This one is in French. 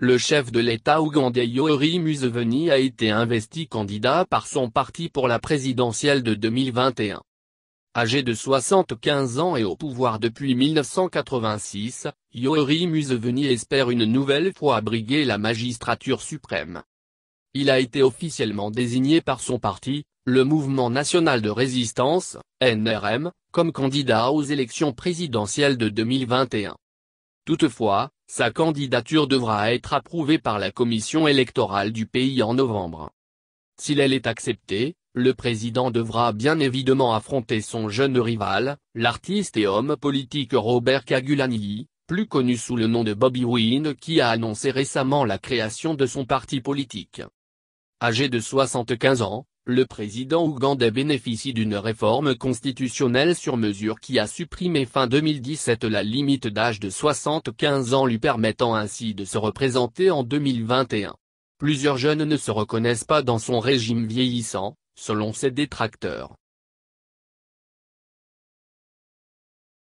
Le chef de l'État ougandais Yoweri Museveni a été investi candidat par son parti pour la présidentielle de 2021. Âgé de 75 ans et au pouvoir depuis 1986, Yoweri Museveni espère une nouvelle fois briguer la magistrature suprême. Il a été officiellement désigné par son parti, le Mouvement National de Résistance, NRM, comme candidat aux élections présidentielles de 2021. Toutefois, sa candidature devra être approuvée par la commission électorale du pays en novembre. Si elle est acceptée, le président devra bien évidemment affronter son jeune rival, l'artiste et homme politique Robert Kagulani, plus connu sous le nom de Bobby Wynne qui a annoncé récemment la création de son parti politique. Âgé de 75 ans, le président ougandais bénéficie d'une réforme constitutionnelle sur mesure qui a supprimé fin 2017 la limite d'âge de 75 ans lui permettant ainsi de se représenter en 2021. Plusieurs jeunes ne se reconnaissent pas dans son régime vieillissant, selon ses détracteurs.